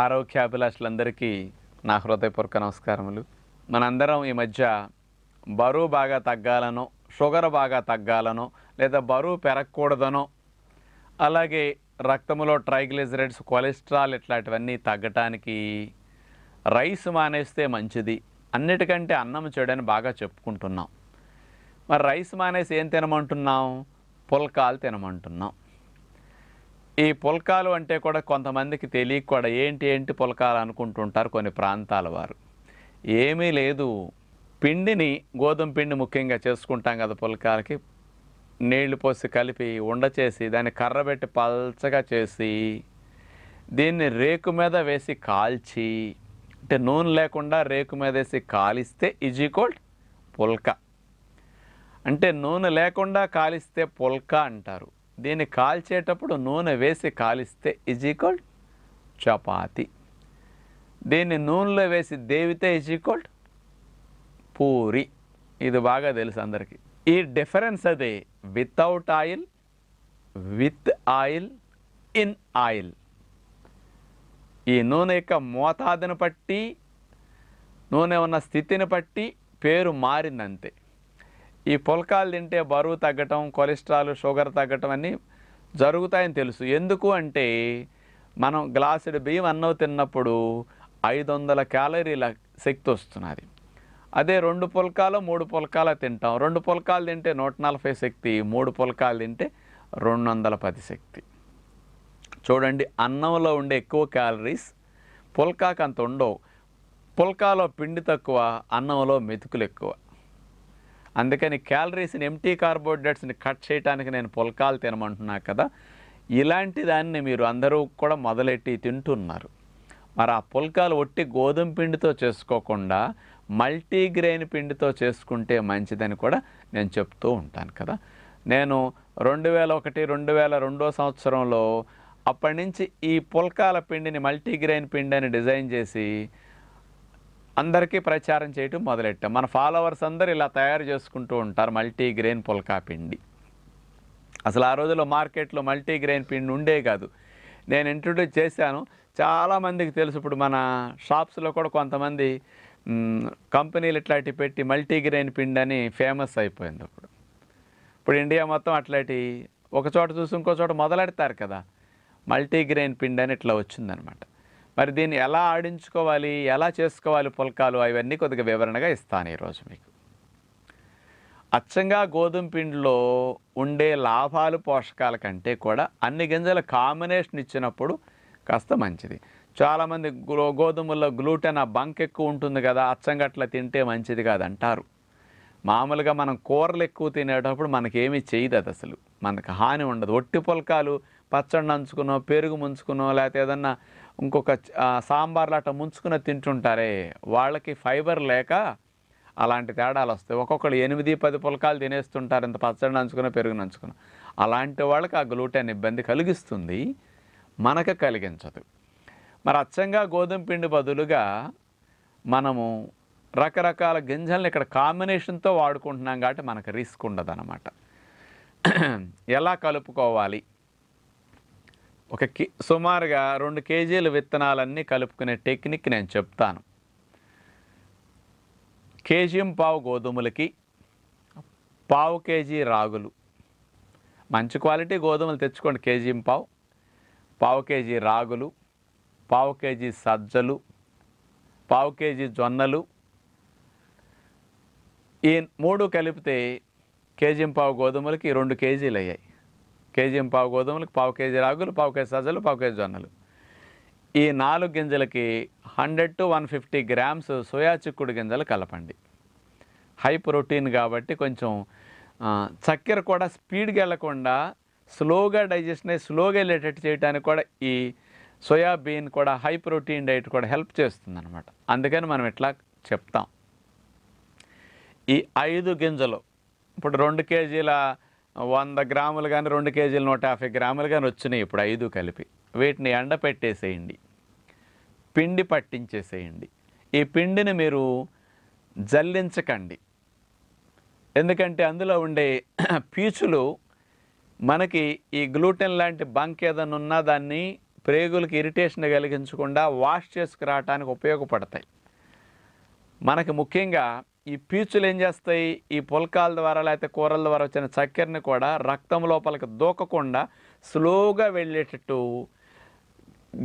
ఆరోగ్యాభిలాషులందరికీ నా హృదయపూర్వక నమస్కారములు మనందరం ఈ మధ్య బరువు బాగా తగ్గాలనో షుగర్ బాగా తగ్గాలనో లేదా బరువు పెరగకూడదనో అలాగే రక్తంలో ట్రైగ్లిజరైడ్స్ కొలెస్ట్రాల్ ఇట్లాంటివన్నీ తగ్గటానికి రైస్ మానేస్తే మంచిది అన్నిటికంటే అన్నం చెడని బాగా చెప్పుకుంటున్నాం మరి రైస్ మానేసి ఏం తినమంటున్నాం పుల్కాలు తినమంటున్నాం ఈ పుల్కాలు అంటే కూడా కొంతమందికి తెలియక కూడా ఏంటి ఏంటి పుల్కాలు అనుకుంటుంటారు కొన్ని ప్రాంతాల వారు ఏమీ లేదు పిండిని గోధుమ పిండి ముఖ్యంగా చేసుకుంటాం కదా పుల్కాలకి నీళ్లు పోసి కలిపి ఉండ చేసి దాన్ని కర్రబెట్టి పల్చగా చేసి దీన్ని రేకు మీద వేసి కాల్చి అంటే నూనె లేకుండా రేకు మీద వేసి కాలిస్తే ఈజ్ ఈక్వల్ పుల్క అంటే నూనె లేకుండా కాలిస్తే పుల్క అంటారు దీన్ని కాల్చేటప్పుడు నూనె వేసి కాలిస్తే ఇజ్ ఈక్వల్ చపాతి దీన్ని నూనెలో వేసి దేవితే ఇజ్ ఈక్వల్ పూరి ఇది బాగా తెలుసు అందరికీ ఈ డిఫరెన్స్ అది without oil with oil in oil ఈ నూనె యొక్క మోతాదును బట్టి నూనె ఉన్న స్థితిని బట్టి పేరు మారిందంతే ఈ పుల్కాలు తింటే బరువు తగ్గటం కొలెస్ట్రాల్ షుగర్ తగ్గటం అన్నీ జరుగుతాయని తెలుసు ఎందుకు అంటే మనం గ్లాసుడు బియ్యం అన్నం తిన్నప్పుడు ఐదు వందల క్యాలరీల శక్తి వస్తున్నది అదే రెండు పొలకాలు మూడు పుల్కాలు తింటాం రెండు పొలకాలు తింటే నూట నలభై శక్తి మూడు పొలకాలు తింటే రెండు వందల పది శక్తి చూడండి అన్నంలో ఉండే ఎక్కువ క్యాలరీస్ పుల్కాకు అంత ఉండవు పుల్కాలో పిండి తక్కువ అన్నంలో మెతుకులు ఎక్కువ అందుకని క్యాలరీస్ని ఎంటీ కార్బోహైడ్రేట్స్ని కట్ చేయడానికి నేను పొలకాలు తినమంటున్నా కదా ఇలాంటి దాన్ని మీరు అందరూ కూడా మొదలెట్టి తింటున్నారు మరి ఆ పుల్కాలు ఒట్టి గోధుమ పిండితో చేసుకోకుండా మల్టీగ్రెయిన్ పిండితో చేసుకుంటే మంచిదని కూడా నేను చెప్తూ ఉంటాను కదా నేను రెండు వేల ఒకటి రెండు వేల రెండో సంవత్సరంలో అప్పటి నుంచి ఈ పుల్కాల పిండిని మల్టీగ్రెయిన్ పిండి అని డిజైన్ చేసి అందరికీ ప్రచారం చేయటం మొదలెట్టాం మన ఫాలోవర్స్ అందరు ఇలా తయారు చేసుకుంటూ ఉంటారు మల్టీగ్రెయిన్ పుల్కా పిండి అసలు ఆ రోజుల్లో మార్కెట్లో మల్టీగ్రెయిన్ పిండి ఉండే కాదు నేను ఇంట్రొడ్యూస్ చేశాను చాలామందికి తెలుసు ఇప్పుడు మన షాప్స్లో కూడా కొంతమంది కంపెనీలు ఇట్లాంటివి పెట్టి మల్టీగ్రెయిన్ పిండి అని ఫేమస్ అయిపోయింది అప్పుడు ఇప్పుడు ఇండియా మొత్తం అట్లాంటి ఒక చోట చూసి ఇంకో చోట మొదలెడతారు కదా మల్టీగ్రెయిన్ పిండి అని ఇట్లా వచ్చిందనమాట మరి దీన్ని ఎలా ఆడించుకోవాలి ఎలా చేసుకోవాలి పుల్కాలు అవన్నీ కొద్దిగా వివరణగా ఇస్తాను ఈరోజు మీకు అచ్చంగా గోధుమ పిండిలో ఉండే లాభాలు పోషకాల కంటే కూడా అన్ని గింజల కాంబినేషన్ ఇచ్చినప్పుడు కాస్త మంచిది చాలామంది గ్లో గోధుమల్లో గ్లూటెన్ ఆ బంక్ ఎక్కువ ఉంటుంది కదా అచ్చంగా అట్లా తింటే మంచిది కాదంటారు మామూలుగా మనం కూరలు ఎక్కువ తినేటప్పుడు మనకేమి చేయదు అది అసలు మనకు హాని ఉండదు ఒట్టి పొలకాలు పచ్చడి నంచుకునో పెరుగు ముంచుకునో లేకపోతే ఏదన్నా ఇంకొక సాంబార్ లాట ముంచుకుని తింటుంటారే వాళ్ళకి ఫైబర్ లేక అలాంటి తేడాలు వస్తాయి ఒక్కొక్కరు ఎనిమిది పది పులకాలు తినేస్తుంటారు ఇంత పచ్చడి నంచుకున్న పెరుగు నంచుకున్న అలాంటి వాళ్ళకి ఆ గ్లూటెన్ ఇబ్బంది కలిగిస్తుంది మనకు కలిగించదు మరి అచ్చంగా గోధుమ పిండి బదులుగా మనము రకరకాల గింజల్ని ఇక్కడ కాంబినేషన్తో వాడుకుంటున్నాం కాబట్టి మనకు రిస్క్ ఉండదు ఎలా కలుపుకోవాలి ఒక కి సుమారుగా రెండు కేజీల విత్తనాలన్నీ కలుపుకునే టెక్నిక్ నేను చెప్తాను కేజీఎం పావు గోధుమలకి పావు కేజీ రాగులు మంచి క్వాలిటీ గోధుమలు తెచ్చుకోండి కేజీఎం పావు పావు కేజీ రాగులు పావు కేజీ సజ్జలు పావు కేజీ జొన్నలు ఈ మూడు కలిపితే కేజీఎం పావు గోధుమలకి రెండు కేజీలు అయ్యాయి కేజీ పావు గోధుమలకు పావు కేజీ రాగులు పావు కేజీ సజ్జలు పావు కేజీ జొన్నలు ఈ నాలుగు గింజలకి hundred to one fifty grams soya చిక్కుడు గింజలు కలపండి హై ప్రోటీన్ కాబట్టి కొంచెం చక్కెర కూడా స్పీడ్గా వెళ్లకుండా స్లోగా డైజెషన్ అయ్యి స్లోగా వెళ్ళేటట్టు చేయడానికి కూడా ఈ సోయాబీన్ కూడా హై ప్రోటీన్ డైట్ కూడా హెల్ప్ చేస్తుంది అనమాట అందుకని మనం ఇట్లా చెప్తాం ఈ ఐదు గింజలు ఇప్పుడు రెండు కేజీల వంద గ్రాములు కానీ రెండు కేజీలు నూట యాభై గ్రాములు కానీ వచ్చినాయి ఇప్పుడు ఐదు కలిపి వీటిని ఎండ పెట్టేసేయండి పిండి పట్టించేసేయండి ఈ పిండిని మీరు జల్లించకండి ఎందుకంటే అందులో ఉండే పీచులు మనకి ఈ గ్లూటెన్ లాంటి బంక్ ఏదైనా ఉన్నా దాన్ని ప్రేగులకి ఇరిటేషన్ కలిగించకుండా వాష్ చేసుకురావటానికి ఉపయోగపడతాయి మనకి ముఖ్యంగా ఈ పీచులు ఏం చేస్తాయి ఈ పుల్కాల ద్వారా లేకపోతే కూరల ద్వారా వచ్చిన చక్కెరని కూడా రక్తం లోపలికి దూకకుండా స్లోగా వెళ్ళేటట్టు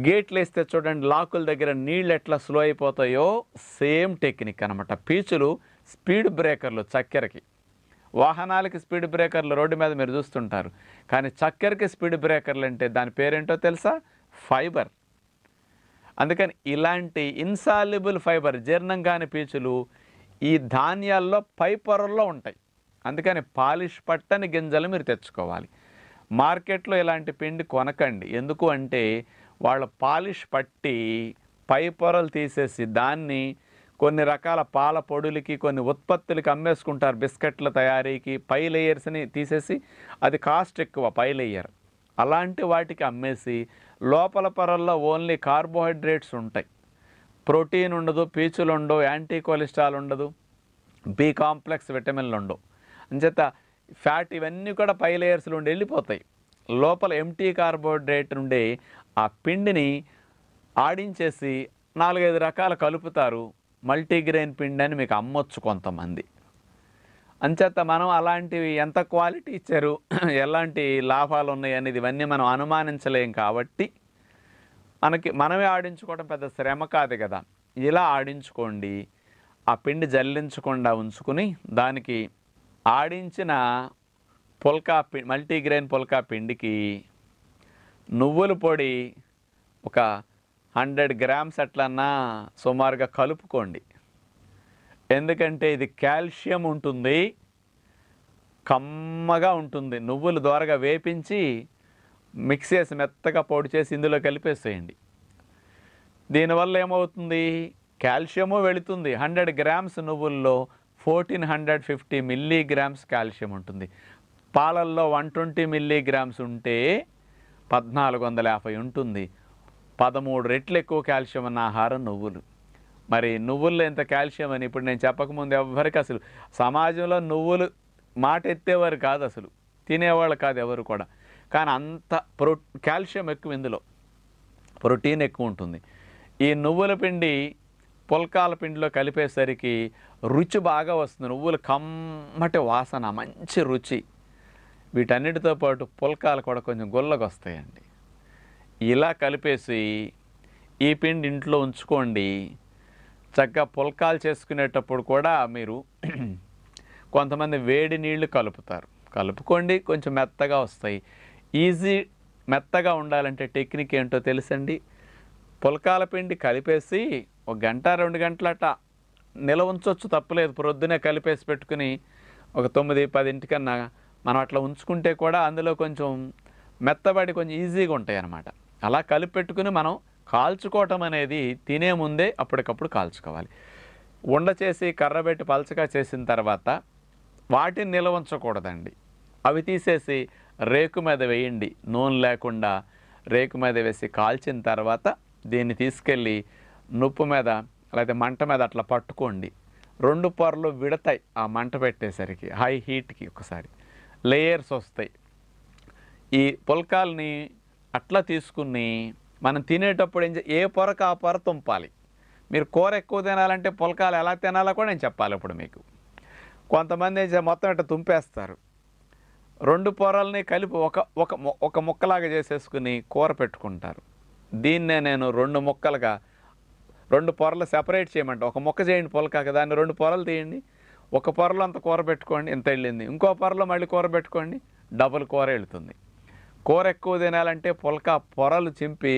గేట్లు వేస్తే చూడండి లాకుల దగ్గర నీళ్ళు ఎట్లా స్లో అయిపోతాయో సేమ్ టెక్నిక్ అనమాట పీచులు స్పీడ్ బ్రేకర్లు చక్కెరకి వాహనాలకి స్పీడ్ బ్రేకర్లు రోడ్డు మీద మీరు చూస్తుంటారు కానీ చక్కెరకి స్పీడ్ బ్రేకర్లు అంటే దాని పేరేంటో తెలుసా ఫైబర్ అందుకని ఇలాంటి ఇన్సాల్యుబుల్ ఫైబర్ జీర్ణం కాని పీచులు ఈ ధాన్యాల్లో పై పొరల్లో ఉంటాయి అందుకని పాలిష్ పట్టని గింజలు మీరు తెచ్చుకోవాలి మార్కెట్లో ఇలాంటి పిండి కొనకండి ఎందుకు అంటే వాళ్ళ పాలిష్ పట్టి పై పొరలు తీసేసి దాన్ని కొన్ని రకాల పాల పొడులకి కొన్ని ఉత్పత్తులకి అమ్మేసుకుంటారు బిస్కెట్ల తయారీకి పై లేయర్స్ని తీసేసి అది కాస్ట్ ఎక్కువ పై లేయర్ అలాంటి వాటికి అమ్మేసి లోపల పొరల్లో ఓన్లీ కార్బోహైడ్రేట్స్ ఉంటాయి ప్రోటీన్ ఉండదు పీచులు ఉండవు యాంటీ కొలెస్ట్రాల్ ఉండదు బి కాంప్లెక్స్ విటమిన్లు ఉండవు అంచేత ఫ్యాట్ ఇవన్నీ కూడా పై లేయర్స్లో ఉండి వెళ్ళిపోతాయి లోపల ఎంటీ కార్బోహైడ్రేట్ నుండి ఆ పిండిని ఆడించేసి నాలుగైదు రకాలు కలుపుతారు మల్టీగ్రెయిన్ పిండి అని మీకు అమ్మొచ్చు కొంతమంది అంచేత మనం అలాంటివి ఎంత క్వాలిటీ ఇచ్చారు ఎలాంటి లాభాలు ఉన్నాయి అనేది ఇవన్నీ మనం అనుమానించలేం కాబట్టి మనకి మనమే ఆడించుకోవడం పెద్ద శ్రమ కాదు కదా ఇలా ఆడించుకోండి ఆ పిండి జల్లించకుండా ఉంచుకుని దానికి ఆడించిన పుల్కా పి మల్టీగ్రెయిన్ పుల్కా పిండికి నువ్వుల పొడి ఒక హండ్రెడ్ గ్రామ్స్ అట్లన్నా సుమారుగా కలుపుకోండి ఎందుకంటే ఇది కాల్షియం ఉంటుంది కమ్మగా ఉంటుంది నువ్వులు ద్వారగా వేపించి మిక్స్ చేసి మెత్తగా పొడి చేసి ఇందులో కలిపేసేయండి దీనివల్ల ఏమవుతుంది కాల్షియము వెళుతుంది హండ్రెడ్ గ్రామ్స్ నువ్వుల్లో fourteen hundred fifty milligrams calcium ఉంటుంది పాలల్లో వన్ ట్వంటీ మిల్లీగ్రామ్స్ ఉంటే పద్నాలుగు వందల యాభై ఉంటుంది పదమూడు రెట్లు ఎక్కువ కాల్షియం ఉన్న ఆహారం నువ్వులు మరి నువ్వుల్లో ఎంత కాల్షియం అని ఇప్పుడు నేను చెప్పకముందు ఎవరికి అసలు సమాజంలో నువ్వులు మాట ఎత్తేవారు కాదు అసలు తినేవాళ్ళు కాదు ఎవరు కూడా కానీ అంత ప్రో కాల్షియం ఎక్కువ ఇందులో ప్రోటీన్ ఎక్కువ ఉంటుంది ఈ నువ్వుల పిండి పుల్కాల పిండిలో కలిపేసరికి రుచి బాగా వస్తుంది నువ్వులు కమ్మటి వాసన మంచి రుచి వీటన్నిటితో పాటు పుల్కాలు కూడా కొంచెం గొల్లగా వస్తాయండి ఇలా కలిపేసి ఈ పిండి ఇంట్లో ఉంచుకోండి చక్కగా పుల్కాలు చేసుకునేటప్పుడు కూడా మీరు కొంతమంది వేడి నీళ్లు కలుపుతారు కలుపుకోండి కొంచెం మెత్తగా వస్తాయి ఈజీ మెత్తగా ఉండాలంటే టెక్నిక్ ఏంటో తెలుసండి పులకాల పిండి కలిపేసి ఒక గంట రెండు గంటలట నిలవ ఉంచవచ్చు తప్పలేదు ప్రొద్దునే కలిపేసి పెట్టుకుని ఒక తొమ్మిది పదింటికన్నా మనం అట్లా ఉంచుకుంటే కూడా అందులో కొంచెం మెత్తబడి కొంచెం ఈజీగా ఉంటాయి అన్నమాట అలా కలిపి పెట్టుకుని మనం కాల్చుకోవటం అనేది తినే ముందే అప్పటికప్పుడు కాల్చుకోవాలి ఉండ చేసి కర్రబెట్టి పలచగా చేసిన తర్వాత వాటిని ఉంచకూడదండి అవి తీసేసి రేకు మీద వేయండి నూనె లేకుండా రేకు మీద వేసి కాల్చిన తర్వాత దీన్ని తీసుకెళ్ళి నొప్పు మీద లేకపోతే మంట మీద అట్లా పట్టుకోండి రెండు పొరలు విడతాయి ఆ మంట పెట్టేసరికి హై హీట్కి ఒకసారి లేయర్స్ వస్తాయి ఈ పుల్కాలని అట్లా తీసుకుని మనం తినేటప్పుడు ఏం ఏ పొరకు ఆ పొర తుంపాలి మీరు కూర ఎక్కువ తినాలంటే పుల్కాలు ఎలా తినాలో కూడా నేను చెప్పాలి ఇప్పుడు మీకు కొంతమంది మొత్తం ఇట్లా తుంపేస్తారు రెండు పొరల్ని కలిపి ఒక ఒక ఒక ముక్కలాగా చేసేసుకుని కూర పెట్టుకుంటారు దీన్నే నేను రెండు ముక్కలుగా రెండు పొరలు సెపరేట్ చేయమంట ఒక మొక్క చేయండి పొలకాక దాన్ని రెండు పొరలు తీయండి ఒక పొరలో అంత కూర పెట్టుకోండి ఇంత వెళ్ళింది ఇంకో పొరలో మళ్ళీ కూర పెట్టుకోండి డబుల్ కూర వెళుతుంది కూర ఎక్కువ తినాలంటే పొలక పొరలు చింపి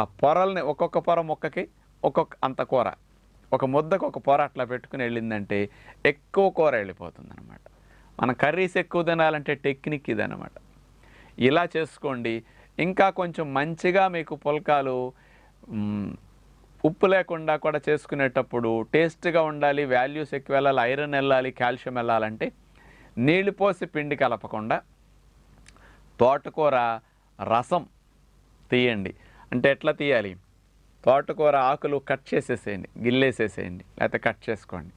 ఆ పొరల్ని ఒక్కొక్క పొర మొక్కకి ఒక్కొక్క అంత కూర ఒక ముద్దకు ఒక పొర అట్లా పెట్టుకుని వెళ్ళిందంటే ఎక్కువ కూర వెళ్ళిపోతుంది అనమాట మనం కర్రీస్ ఎక్కువ తినాలంటే టెక్నిక్ ఇది అనమాట ఇలా చేసుకోండి ఇంకా కొంచెం మంచిగా మీకు పుల్కాలు ఉప్పు లేకుండా కూడా చేసుకునేటప్పుడు టేస్ట్గా ఉండాలి వాల్యూస్ ఎక్కువ వెళ్ళాలి ఐరన్ వెళ్ళాలి కాల్షియం వెళ్ళాలంటే నీళ్ళు పోసి పిండి కలపకుండా తోటకూర రసం తీయండి అంటే ఎట్లా తీయాలి తోటకూర ఆకులు కట్ చేసేసేయండి గిల్లేసేసేయండి లేకపోతే కట్ చేసుకోండి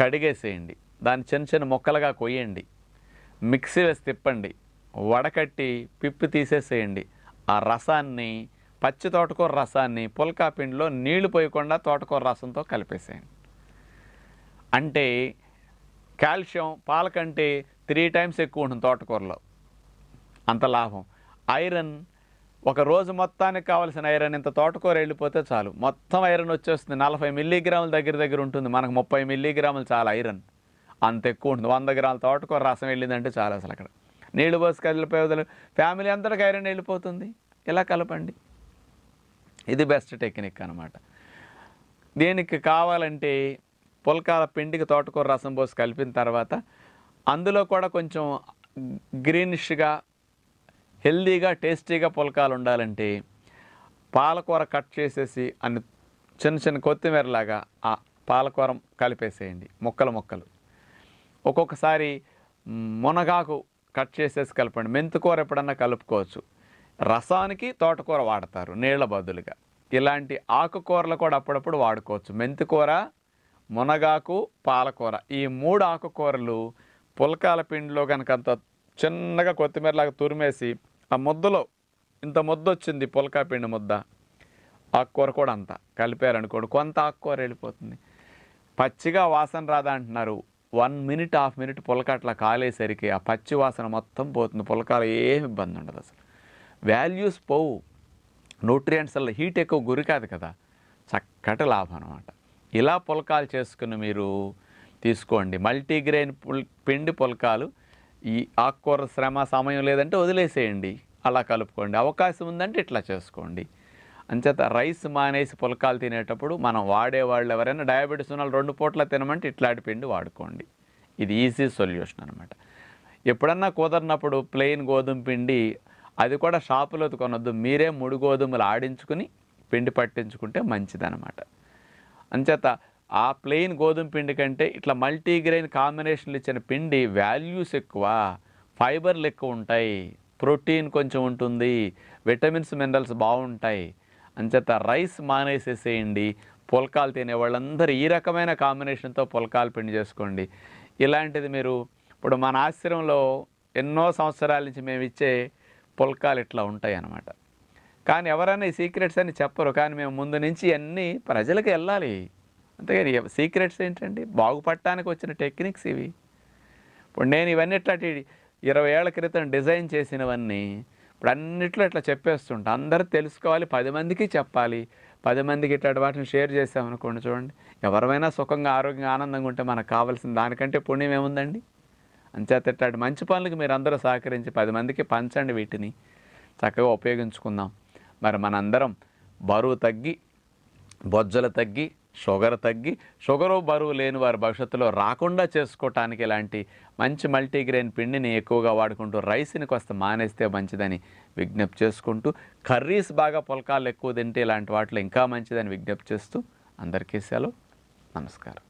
కడిగేసేయండి దాన్ని చిన్న చిన్న ముక్కలుగా కొయ్యండి మిక్సీ వేసి తిప్పండి వడకట్టి పిప్పి తీసేసేయండి ఆ రసాన్ని పచ్చి తోటకూర రసాన్ని పుల్కా పిండిలో నీళ్లు పోయకుండా తోటకూర రసంతో కలిపేసేయండి అంటే కాల్షియం పాలకంటే త్రీ టైమ్స్ ఎక్కువ ఉంటుంది తోటకూరలో అంత లాభం ఐరన్ ఒక రోజు మొత్తానికి కావాల్సిన ఐరన్ ఇంత తోటకూర వెళ్ళిపోతే చాలు మొత్తం ఐరన్ వచ్చేస్తుంది నలభై మిల్లీగ్రాముల దగ్గర దగ్గర ఉంటుంది మనకు ముప్పై మిల్లీగ్రాములు చాలా ఐరన్ అంత ఎక్కువ ఉంటుంది వంద గ్రాముల తోటకూర రసం వెళ్ళిందంటే చాలా అసలు అక్కడ నీళ్లు పోసి కదిలిపోయే వదిలి ఫ్యామిలీ అంతటా ఐరన్ వెళ్ళిపోతుంది ఇలా కలపండి ఇది బెస్ట్ టెక్నిక్ అనమాట దీనికి కావాలంటే పుల్కాల పిండికి తోటకూర రసం పోసి కలిపిన తర్వాత అందులో కూడా కొంచెం గ్రీనిష్గా హెల్దీగా టేస్టీగా పుల్కాలు ఉండాలంటే పాలకూర కట్ చేసేసి అన్ని చిన్న చిన్న కొత్తిమీరలాగా ఆ పాలకూర కలిపేసేయండి మొక్కలు మొక్కలు ఒక్కొక్కసారి మునగాకు కట్ చేసేసి కలపండి మెంతుకూర ఎప్పుడన్నా కలుపుకోవచ్చు రసానికి తోటకూర వాడతారు నీళ్ల బదులుగా ఇలాంటి ఆకుకూరలు కూడా అప్పుడప్పుడు వాడుకోవచ్చు మెంతికూర మునగాకు పాలకూర ఈ మూడు ఆకుకూరలు పులకాల పిండిలో కనుక అంత చిన్నగా కొత్తిమీరలాగా తురిమేసి ఆ ముద్దలో ఇంత ముద్ద వచ్చింది పులకా పిండి ముద్ద ఆకుకూర కూడా అంత కలిపారనుకోండి కొంత ఆకుకూర వెళ్ళిపోతుంది పచ్చిగా వాసన రాదా అంటున్నారు వన్ మినిట్ హాఫ్ మినిట్ పులక అట్లా కాలేసరికి ఆ పచ్చి వాసన మొత్తం పోతుంది పులకాలు ఏమి ఇబ్బంది ఉండదు అసలు వాల్యూస్ పోవు న్యూట్రియంట్స్ అలా హీట్ ఎక్కువ గురి కాదు కదా చక్కటి లాభం అనమాట ఇలా పులకాలు చేసుకుని మీరు తీసుకోండి మల్టీగ్రెయిన్ పిండి పులకాలు ఈ ఆకుకూర శ్రమ సమయం లేదంటే వదిలేసేయండి అలా కలుపుకోండి అవకాశం ఉందంటే ఇట్లా చేసుకోండి అంచేత రైస్ మానేసి పులకాలు తినేటప్పుడు మనం వాడేవాళ్ళు ఎవరైనా డయాబెటీస్ ఉన్న రెండు పూట్ల తినమంటే ఇట్లాంటి పిండి వాడుకోండి ఇది ఈజీ సొల్యూషన్ అనమాట ఎప్పుడన్నా కుదరినప్పుడు ప్లెయిన్ గోధుమ పిండి అది కూడా షాపులో కొనొద్దు మీరే ముడి గోధుమలు ఆడించుకుని పిండి పట్టించుకుంటే మంచిదనమాట అంచేత ఆ ప్లెయిన్ గోధుమ పిండి కంటే ఇట్లా మల్టీగ్రెయిన్ కాంబినేషన్లు ఇచ్చిన పిండి వాల్యూస్ ఎక్కువ ఫైబర్లు ఎక్కువ ఉంటాయి ప్రోటీన్ కొంచెం ఉంటుంది విటమిన్స్ మినరల్స్ బాగుంటాయి అంచేత రైస్ మానేసేసేయండి పుల్కాలు తినే వాళ్ళందరూ ఈ రకమైన కాంబినేషన్తో పుల్కాలు పిండి చేసుకోండి ఇలాంటిది మీరు ఇప్పుడు మన ఆశ్రమంలో ఎన్నో సంవత్సరాల నుంచి మేము ఇచ్చే పుల్కాలు ఇట్లా ఉంటాయి అన్నమాట కానీ ఎవరైనా ఈ సీక్రెట్స్ అని చెప్పరు కానీ మేము ముందు నుంచి అన్నీ ప్రజలకు వెళ్ళాలి అంతేగాని సీక్రెట్స్ ఏంటండి బాగుపడటానికి వచ్చిన టెక్నిక్స్ ఇవి ఇప్పుడు నేను ఇవన్నీ ఇట్లాంటి ఇరవై ఏళ్ల క్రితం డిజైన్ చేసినవన్నీ ఇప్పుడు అన్నిట్లో ఇట్లా చెప్పేస్తుంటా అందరూ తెలుసుకోవాలి పది మందికి చెప్పాలి పది మందికి ఇట్లాంటి వాటిని షేర్ చేసామనుకోండి చూడండి ఎవరైనా సుఖంగా ఆరోగ్యంగా ఆనందంగా ఉంటే మనకు కావాల్సిన దానికంటే పుణ్యం ఏముందండి అంచేత ఇట్లాంటి మంచి పనులకు మీరు అందరూ సహకరించి పది మందికి పంచండి వీటిని చక్కగా ఉపయోగించుకుందాం మరి మనందరం బరువు తగ్గి బొజ్జలు తగ్గి షుగర్ తగ్గి షుగరు బరువు లేని వారి భవిష్యత్తులో రాకుండా చేసుకోవటానికి ఇలాంటి మంచి మల్టీగ్రెయిన్ పిండిని ఎక్కువగా వాడుకుంటూ రైస్ని కొంత మానేస్తే మంచిదని విజ్ఞప్తి చేసుకుంటూ కర్రీస్ బాగా పుల్కాలు ఎక్కువ తింటే ఇలాంటి వాటిలో ఇంకా మంచిదని విజ్ఞప్తి చేస్తూ అందరికీ సెలవు నమస్కారం